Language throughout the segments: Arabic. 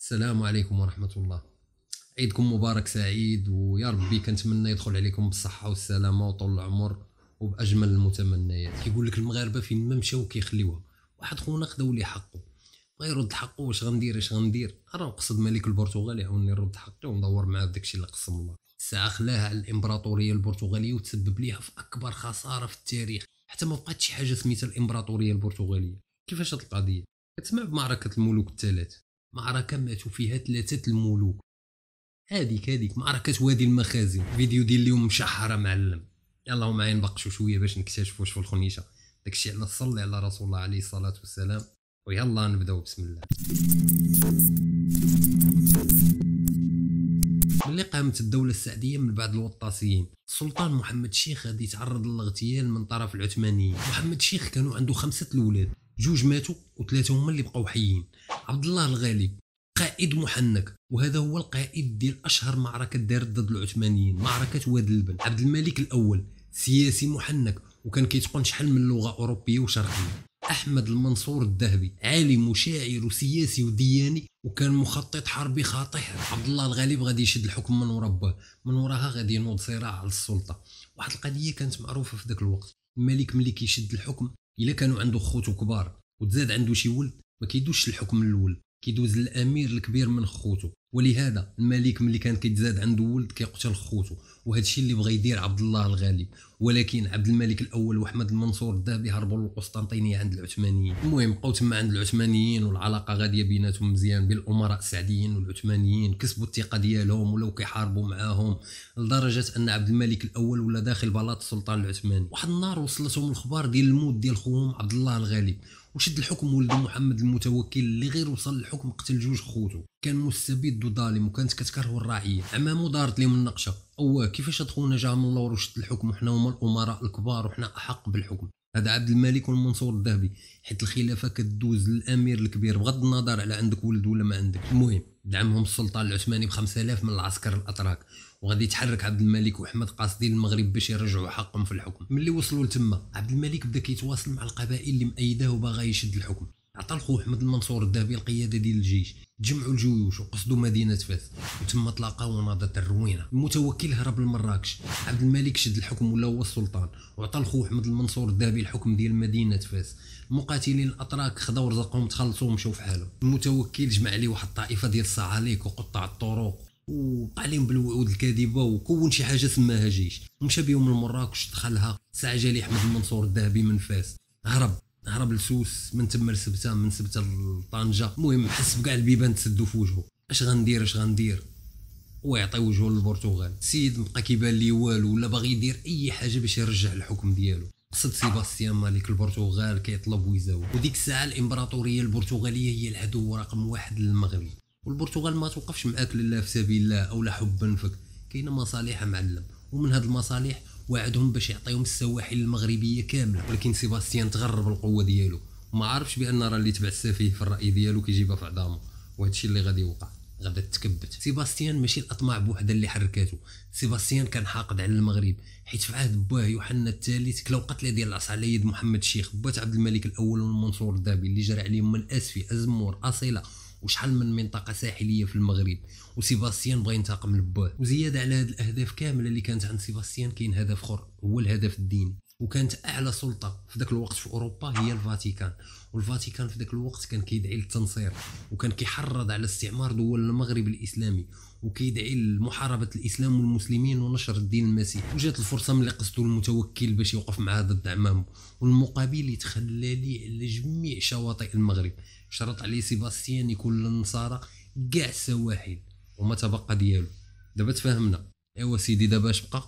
السلام عليكم ورحمه الله عيدكم مبارك سعيد ويا ربي كنتمنى يدخل عليكم بالصحه والسلامه وطول العمر وباجمل المتمنيات كيقول لك المغاربه فين ما مشاو كيخليوها واحد خونا خداو لي حقه ما يرد حقه واش غندير اش غندير راه نقصد ملك البرتغال يعاوني نرد حقي وندور معاه داكشي اللي قسم الله الساعه خلاها على الامبراطوريه البرتغاليه وتسبب ليها في اكبر خساره في التاريخ حتى ما بقاتش شي حاجه سميتها الامبراطوريه البرتغاليه كيفاش هاد القضيه كتسمع بمعركه الملوك الثلاث معركة ماتوا فيها ثلاثة الملوك هذيك هذيك معركة وادي المخازن فيديو ديال اليوم مشحرة معلم يلا معايا نبقشو شوية باش نكتشفوا في الخنيشة داكشي على صلي على رسول الله عليه الصلاة والسلام ويلا نبداو بسم الله ملي قامت الدولة السعدية من بعد الوطاسيين السلطان محمد شيخ غادي يتعرض للاغتيال من طرف العثمانيين محمد شيخ كانوا عنده خمسة الأولاد جوج ماتوا وثلاثة هما اللي بقاو حيين عبد الله الغالي قائد محنك وهذا هو القائد ديال اشهر معركه دارت ضد العثمانيين معركه واد اللبن عبد الملك الاول سياسي محنك وكان كيتقن شحال من لغه اوروبيه وشرقيه احمد المنصور الذهبي عالم وشاعر وسياسي ودياني وكان مخطط حربي خاطح عبد الله الغالب غادي يشد الحكم من وراه من وراها غادي ينوض صراع على السلطه واحد القضيه كانت معروفه في ذاك الوقت الملك ملي كيشد الحكم الا كانوا عنده خوتو كبار وتزاد عنده شي ولد ما كيدوش الحكم الاول كيدوز الامير الكبير من خوتو ولهذا الملك ملي كان كيتزاد عنده ولد كيقتل خوتو وهذا الشيء اللي بغى يدير عبد الله الغالي ولكن عبد الملك الاول واحمد المنصور الذهبي هربوا للقسطنطينيه عند العثمانيين المهم بقاو تما عند العثمانيين والعلاقه غاديه بيناتهم مزيان بين الامراء السعديين والعثمانيين كسبوا الثقه ديالهم ولاو كيحاربوا معاهم لدرجه ان عبد الملك الاول ولا داخل بلاط السلطان العثماني واحد النهار وصلتهم الاخبار ديال الموت ديال خوهم عبد الله الغالي وشد الحكم ولد محمد المتوكل اللي غير وصل للحكم قتل جوج خوتو كان مستبد وظالم وكانت كتكره الرعيه عمامو دارت ليهم النقشه او كيفاش خونا جا من اللور وشد الحكم وحنا هما الامراء الكبار وحنا احق بالحكم هذا عبد الملك والمنصور الذهبي حيت الخلافه كدوز للامير الكبير بغض النظر على عندك ولد ولا ما عندك المهم دعمهم السلطان العثماني ب 5000 من العسكر الاتراك وغادي يتحرك عبد الملك واحمد قاصدي للمغرب باش يرجعوا حقهم في الحكم ملي وصلوا لتما عبد الملك بدا كيتواصل مع القبائل اللي مأيداه وباغا يشد الحكم عطى لخو احمد المنصور الذهبي القياده ديال الجيش تجمعوا الجيوش وقصدوا مدينه فاس وتم تلاقاو وناضت الروينه المتوكل هرب لمراكش عبد الملك شد الحكم ولا هو السلطان وعطى لخو احمد المنصور الذهبي الحكم ديال مدينه فاس المقاتلين الاتراك خذوا رزقهم تخلصوا ومشاو في حالهم المتوكل جمع عليه واحد الطائفه ديال الصعاليك وقطاع الطرق وقع لهم بالوعود الكاذبه وكون شي حاجه سماها جيش مشى بهم لمراكش دخلها سعى جالي احمد المنصور الذهبي من فاس هرب هرب لسوس من تما لسبته من سبته لطنجه المهم حس بكاع البيبان تسدو في وجهه اش غندير اش غندير ويعطي وجهه للبرتغال سيد بقى كيبان ليه والو ولا باغي يدير اي حاجه باش يرجع الحكم ديالو قصد سيباستيان مالك البرتغال كيطلب ويزاو وديك الساعه الامبراطوريه البرتغاليه هي العدو رقم واحد للمغرب والبرتغال ما توقفش معاك لله في سبيل الله او لا حبا فيك كاينه مصالح معلم ومن هاد المصالح وعدهم باش يعطيهم السواحل المغربيه كامله ولكن سيباستيان تغرب القوه ديالو وما عرفش بان راه اللي تبع السفيه في الراي ديالو كيجيبها في عظامه وهذا الشيء اللي غادي يوقع غادي تكبت سيباستيان ماشي الاطماع بوحده اللي حركاتو سيباستيان كان حاقد على المغرب حيت في عهد باه يوحنا الثالث كلاو قتله ديال العصا على يد محمد الشيخ بات عبد الملك الاول والمنصور الذهبي اللي جرى عليهم من اسفي ازمور اصيله وشحال من منطقه ساحليه في المغرب وسيباستيان بغى ينتقم لبوه وزياده على هذه الاهداف كامله اللي كانت عند سيباستيان كاين هدف اخر هو الهدف الديني وكانت اعلى سلطه في ذاك الوقت في اوروبا هي الفاتيكان والفاتيكان في ذاك الوقت كان كيدعي للتنصير وكان كيحرض على استعمار دول المغرب الاسلامي وكيدعي لمحاربه الاسلام والمسلمين ونشر الدين المسيحي وجات الفرصه ملي قصدوا المتوكل باش يوقف معاه ضد عمامه والمقابل يتخلى ليه على جميع شواطئ المغرب شرط عليه سيباستيان يكون للنصارى كاع سواحل وما تبقى ديالو دابا تفاهمنا ايوا سيدي دابا اش بقى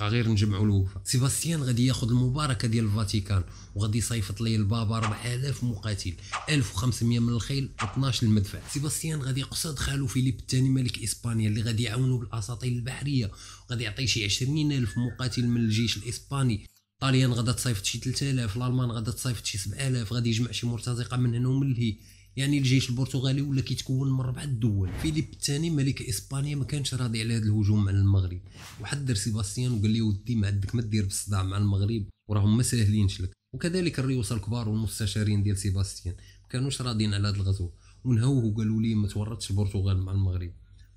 بقى غير نجمعوا الوفا سيباستيان غادي ياخذ المباركه ديال الفاتيكان وغادي يصيفط ليه البابا 4000 مقاتل 1500 من الخيل و12 المدفع سيباستيان غادي يقصد خالو فيليب الثاني ملك اسبانيا اللي غادي يعاونو بالاساطيل البحريه وغادي يعطيه شي 20000 مقاتل من الجيش الاسباني طاليان غادا تصيفط شي 3000 الالمان غادا تصيفط شي 7000 غادي يجمع شي مرتزقه من هنا ومن لهي يعني الجيش البرتغالي ولا كيتكون من ربع الدول فيليب الثاني ملك اسبانيا ما كانش راضي على هذا الهجوم على المغرب وحذر سيباستيان وقال لي ودي ما عندك ما دير بالصداع مع المغرب وراهم ما ساهلينش لك وكذلك الريوس الكبار والمستشارين ديال سيباستيان ما كانوش راضيين على هذا الغزو ونهوه وقالوا لي ما تورطش البرتغال مع المغرب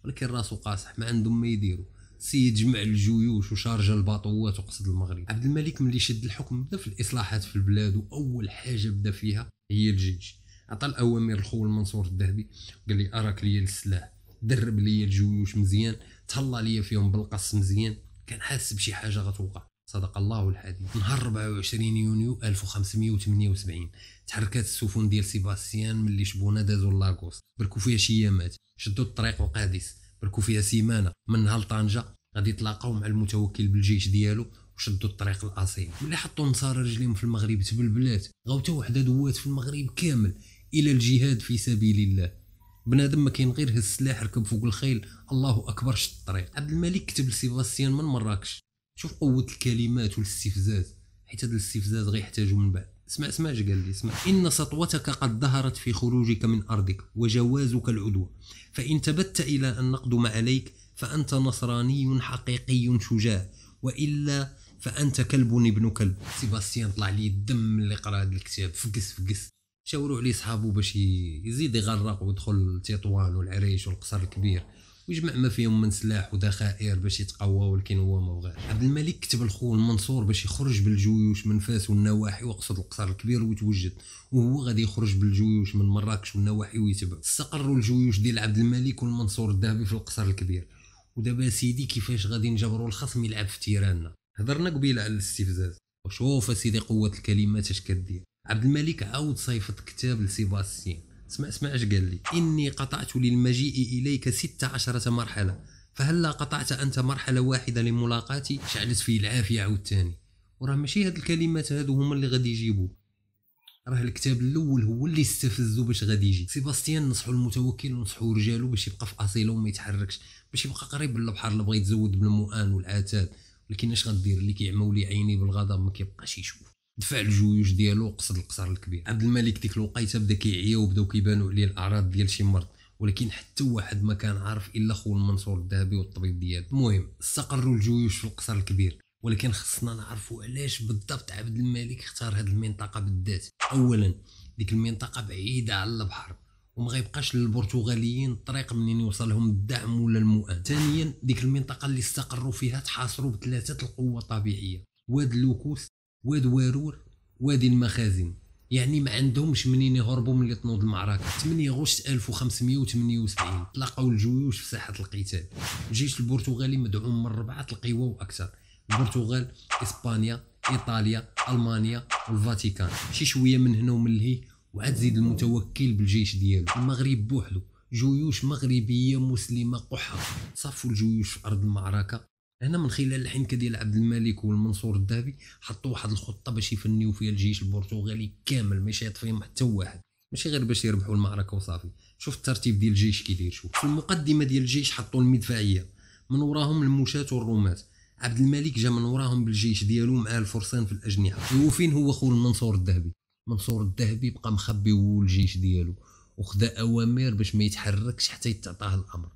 ولكن راسو قاصح ما عندهم ما يديروا سيد جمع الجيوش وشارج الباطوات وقصد المغرب عبد الملك ملي شد الحكم بدا في الاصلاحات في البلاد واول حاجه بدا فيها هي الجيش عطى الاوامر الخول منصور الذهبي قال لي اراك لي السلاح درب لي الجيوش مزيان تهلا لي فيهم بالقص مزيان كان حاس بشي حاجه غتوقع صدق الله الحديث نهار 24 يونيو 1578 تحركات السفن ديال سيباستيان ملي شبونه دازو لاكوس بركو فيها شي يامات شدوا الطريق وقادس ركوا فيها سيمانه من نهار طنجه غادي يتلاقاو مع المتوكل بالجيش ديالو وشدوا الطريق الاصيل ملي حطوا نصارى رجليهم في المغرب تبلبلات غاو حتى وحده دوات في المغرب كامل الى الجهاد في سبيل الله بنادم ما كاين غير هز السلاح ركب فوق الخيل الله اكبر شد الطريق عبد الملك كتب لسيباستيان من مراكش شوف قوه الكلمات والاستفزاز حيت هذا الاستفزاز غيحتاجو من بعد اسمع اسمع اش قال لي اسمع ان سطوتك قد ظهرت في خروجك من ارضك وجوازك العدوى فان تبت الى ان نقدم عليك فانت نصراني حقيقي شجاع والا فانت كلب ابن كلب سيباستيان طلع لي الدم اللي قرا هذا الكتاب فقس فقس شاوروا عليه صحابو باش يزيد يغرق ويدخل تطوان والعريش والقصر الكبير ويجمع ما فيهم من سلاح وذخائر باش يتقوى ولكن هو ما بغاش عبد الملك كتب الخو المنصور باش يخرج بالجيوش من فاس والنواحي وقصد القصر الكبير ويتوجد وهو غادي يخرج بالجيوش من مراكش والنواحي ويتبع استقروا الجيوش ديال عبد الملك والمنصور الذهبي في القصر الكبير ودابا سيدي كيفاش غادي نجبروا الخصم يلعب في تيراننا هضرنا قبيله على الاستفزاز وشوف سيدي قوه الكلمات اش كدير عبد الملك عاود صيفط كتاب لسيباستيان اسمع اسمع اش قال لي اني قطعت للمجيء اليك 16 مرحله فهلا قطعت انت مرحله واحده لملاقاتي شعلت فيه العافيه عاوتاني وراه ماشي هاد الكلمات هادو هما اللي غادي يجيبو راه الكتاب الاول هو اللي استفزو باش غادي يجي سيباستيان نصحو المتوكل ونصحو رجالو باش يبقى في اصيله وما يتحركش باش يبقى قريب للبحر اللي بغى يتزود بالمؤان والعتاد ولكن اش غندير اللي كيعمولي عيني بالغضب ما كيبقاش يشوف دفع الجيوش ديالو قصد القصر الكبير عبد الملك ديك الوقيته بدا كيعيا وبداو كيبانو عليه الاعراض ديال شي مرض ولكن حتى واحد ما كان عارف الا خو المنصور الذهبي والطبيب ديالو المهم استقروا الجيوش في القصر الكبير ولكن خصنا نعرفوا علاش بالضبط عبد الملك اختار هذه المنطقه بالذات اولا ديك المنطقه بعيده على البحر وما غيبقاش للبرتغاليين الطريق منين يوصلهم الدعم ولا المؤن ثانيا ديك المنطقه اللي استقروا فيها تحاصروا بثلاثه القوى الطبيعيه واد اللوكوس واد وارور وادي المخازن يعني ما عندهمش منين يهربوا اللي تنوض المعركه 8 غشت 1578 تلاقاو الجيوش في ساحه القتال الجيش البرتغالي مدعوم من ربعه القوى واكثر البرتغال اسبانيا ايطاليا المانيا والفاتيكان شي شويه من هنا ومن لهي وعاد زيد المتوكل بالجيش ديالو المغرب بوحدو جيوش مغربيه مسلمه قحه صفوا الجيوش في ارض المعركه هنا من خلال الحنكه ديال عبد الملك والمنصور الذهبي حطوا واحد الخطه باش يفنيو فيها الجيش البرتغالي كامل ما يشيط فيهم حتى واحد ماشي غير باش يربحوا المعركه وصافي شوف الترتيب ديال الجيش كي داير شوف في المقدمه ديال الجيش حطوا المدفعيه من وراهم المشاة والرومات عبد الملك جا من وراهم بالجيش ديالو مع الفرسان في الاجنحه وفين هو خو المنصور الذهبي منصور الذهبي بقى مخبي هو الجيش ديالو وخذا اوامر باش ما يتحركش حتى يتعطاه الامر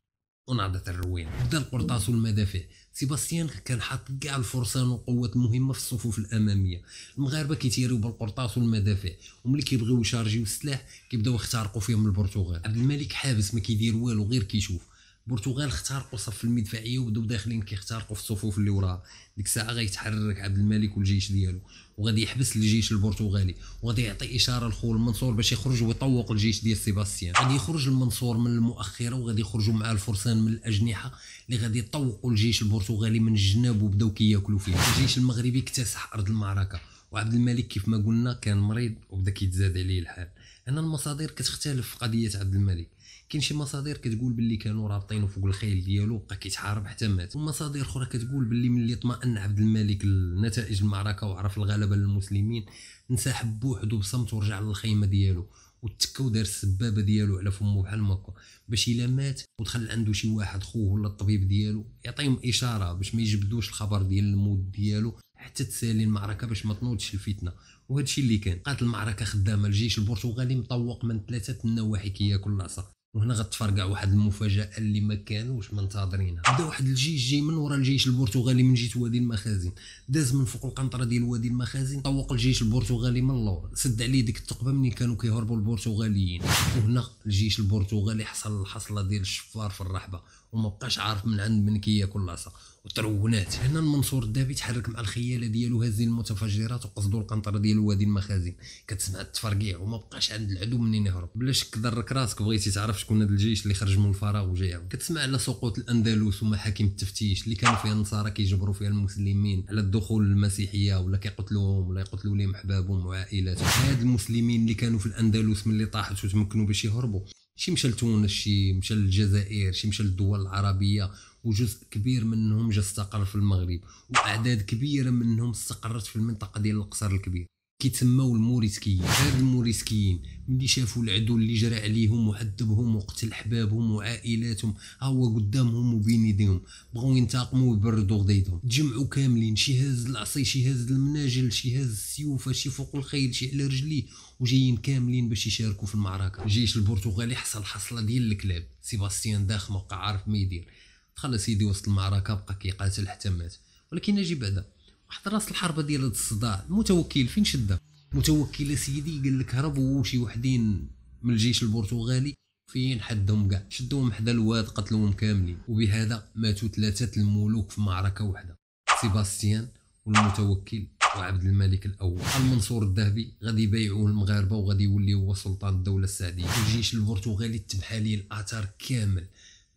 ونهضت الروينه بدا القرطاس المدافع سيباستيان كان حاط كاع الفرسان وقوات المهمه في الصفوف الاماميه المغاربه كيتيريو بالقرطاس والمدافع وملي كيبغيو يشارجيو السلاح كيبداو يخترقوا فيهم البرتغال عبد الملك حابس ما كيدير والو غير كيشوف البرتغال اخترقوا صف المدفعيه وبداو داخلين كيخترقوا في الصفوف اللي وراها ديك الساعه غيتحرك عبد الملك والجيش ديالو وغادي يحبس الجيش البرتغالي وغادي يعطي اشاره لخو المنصور باش يخرج ويطوق الجيش ديال سيباستيان غادي يخرج المنصور من المؤخره وغادي يخرجوا مع الفرسان من الاجنحه اللي غادي يطوقوا الجيش البرتغالي من الجناب وبداو كياكلوا فيه الجيش المغربي اكتسح ارض المعركه وعبد الملك كيف ما قلنا كان مريض وبدا كيتزاد عليه الحال هنا المصادر كتختلف في قضيه عبد الملك كاين شي مصادر كتقول باللي كانوا رابطينه فوق الخيل ديالو بقى كيتحارب حتى مات ومصادر اخرى كتقول باللي ملي اطمأن عبد الملك لنتائج المعركه وعرف الغلبه للمسلمين انسحب بوحدو بصمت ورجع للخيمه ديالو وتكا ودار السبابه ديالو على فمو بحال هكا باش الا مات ودخل عنده شي واحد خوه ولا الطبيب ديالو يعطيهم اشاره باش ما يجبدوش الخبر ديال الموت ديالو حتى تسالي المعركه باش ما تنوضش الفتنه وهذا الشيء اللي كان بقات المعركه خدامه الجيش البرتغالي مطوق من ثلاثه النواحي كياكل العصا وهنا غتفرقع واحد المفاجاه اللي ما كانوش منتظرينها بدا واحد الجيش جاي من ورا الجيش البرتغالي من جهه وادي المخازن داز من فوق القنطره ديال وادي المخازن طوق الجيش البرتغالي من اللور سد عليه ديك الثقبه منين كانوا كيهربوا البرتغاليين وهنا الجيش البرتغالي حصل الحصله ديال الشفار في الرحبه وما بقاش عارف من عند من كياكل العصا وترونات هنا المنصور الذهبي تحرك مع الخياله ديالو هازين المتفجرات وقصدوا القنطره ديال وادي المخازن كتسمع التفرقيع وما بقاش عند العدو منين يهرب بلا شك درك راسك بغيتي تعرف شكون هذا الجيش اللي خرج من الفراغ وجاي كتسمع على سقوط الاندلس ومحاكم التفتيش اللي كانوا فيها النصارى كيجبروا فيها المسلمين على الدخول للمسيحيه ولا كيقتلوهم ولا يقتلوا لهم احبابهم وعائلاتهم هاد المسلمين اللي كانوا في الاندلس ملي طاحت وتمكنوا باش يهربوا شي مشى لتونس شي مشى للجزائر شي مشى للدول العربيه وجزء كبير منهم جا استقر في المغرب واعداد كبيره منهم استقرت في المنطقه ديال القصر الكبير كيتسموا الموريسكيين هاد الموريسكيين ملي شافوا العدو اللي جرى عليهم وعذبهم وقتل حبابهم وعائلاتهم ها هو قدامهم وبين يديهم بغاو ينتقموا ويبردوا غضيضهم تجمعوا كاملين شي هاز العصي شي هاز المناجل شي هاز السيوفه شي فوق الخيل شي على رجليه وجايين كاملين باش يشاركوا في المعركه الجيش البرتغالي حصل حصله ديال الكلاب سيباستيان داخل ما عارف ما يدير دخل سيدي وسط المعركه بقى كيقاتل حتى مات ولكن اجي بعدا واحد راس الحربه ديال هذا الصداع المتوكل فين شده متوكل سيدي قال لك هربوا شي وحدين من الجيش البرتغالي فين حدهم كاع شدوهم حدا الواد قتلوهم كاملين وبهذا ماتوا ثلاثه الملوك في معركه واحده سيباستيان والمتوكل وعبد الملك الاول المنصور الذهبي غادي يبيعوه المغاربه وغادي يولي هو سلطان الدوله السعديه الجيش البرتغالي تبحى ليه الاثار كامل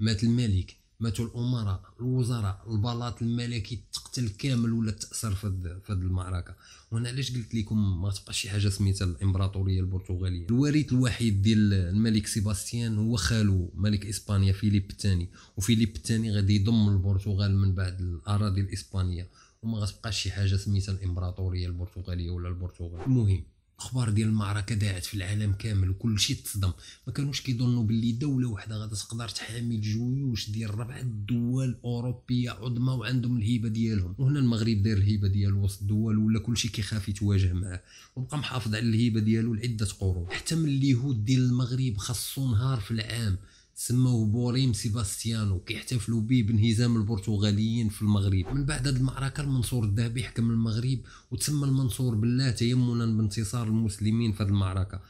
مات الملك ماتوا الامراء الوزراء البلاط الملكي قتل كامل ولا تاثر في هذه المعركه وانا علاش قلت لكم ما تبقاش شي حاجه سميتها الامبراطوريه البرتغاليه الوريث الوحيد ديال الملك سيباستيان هو خالو ملك اسبانيا فيليب الثاني وفيليب الثاني غادي يضم البرتغال من بعد الاراضي الاسبانيه وما غتبقاش شي حاجه سميتها الامبراطوريه البرتغاليه ولا البرتغال المهم اخبار ديال المعركه داعت في العالم كامل وكل شيء تصدم ما كانوش كيظنوا باللي دوله واحده غادا تقدر تحامي الجيوش ديال ربع الدول الاوروبيه عظمى وعندهم الهيبه ديالهم وهنا المغرب داير الهيبه ديالو وسط الدول ولا كل شيء كيخاف يتواجه معاه وبقى محافظ على الهيبه ديالو لعده قرون حتى من اليهود ديال المغرب خاصو نهار في العام سموه بوريم سيباستيانو كيحتفلوا به بانهزام البرتغاليين في المغرب من بعد هذه المعركه المنصور الذهبي حكم المغرب وتسمى المنصور بالله تيمنا بانتصار المسلمين في هذه المعركه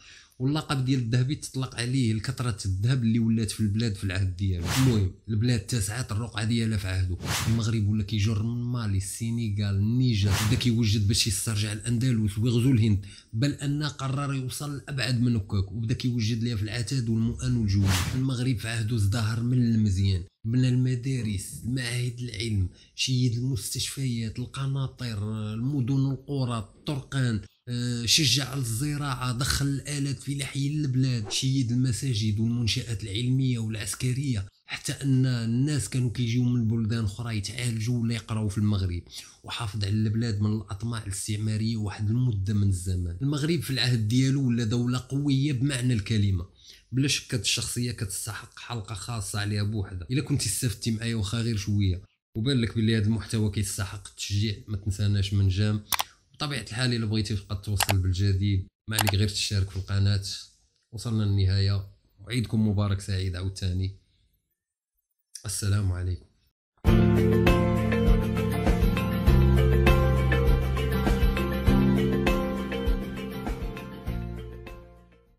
واللقب ديال الذهبي تطلق عليه لكثره الذهب اللي ولات في البلاد في العهد ديالو المهم البلاد تسعات الرقعه ديالها في عهده المغرب ولا كيجر من مالي السينيغال النيجر بدا كيوجد باش يسترجع الاندلس ويغزو الهند بل ان قرر يوصل لابعد من هكاك وبدا كيوجد ليها في العتاد والمؤن والجوي المغرب في عهده ازدهر من المزيان من المدارس المعاهد العلم شيد المستشفيات القناطر المدن والقرى الطرقان آه، شجع الزراعة دخل الآلات في لحي البلاد شيد المساجد والمنشآت العلمية والعسكرية حتى أن الناس كانوا كيجيو من بلدان أخرى يتعالجوا ولا يقراو في المغرب وحافظ على البلاد من الأطماع الاستعمارية واحد المدة من الزمان المغرب في العهد ديالو ولا دولة قوية بمعنى الكلمة بلا شك الشخصيه كتستحق حلقه خاصه عليها بوحدها الا كنتي استفدتي معايا واخا غير شويه وبان لك بلي هذا المحتوى كيستحق التشجيع ما تنساناش من جام بطبيعه الحال الا بغيتي تبقى توصل بالجديد ما عليك غير تشارك في القناه وصلنا للنهايه وعيدكم مبارك سعيد عاوتاني السلام عليكم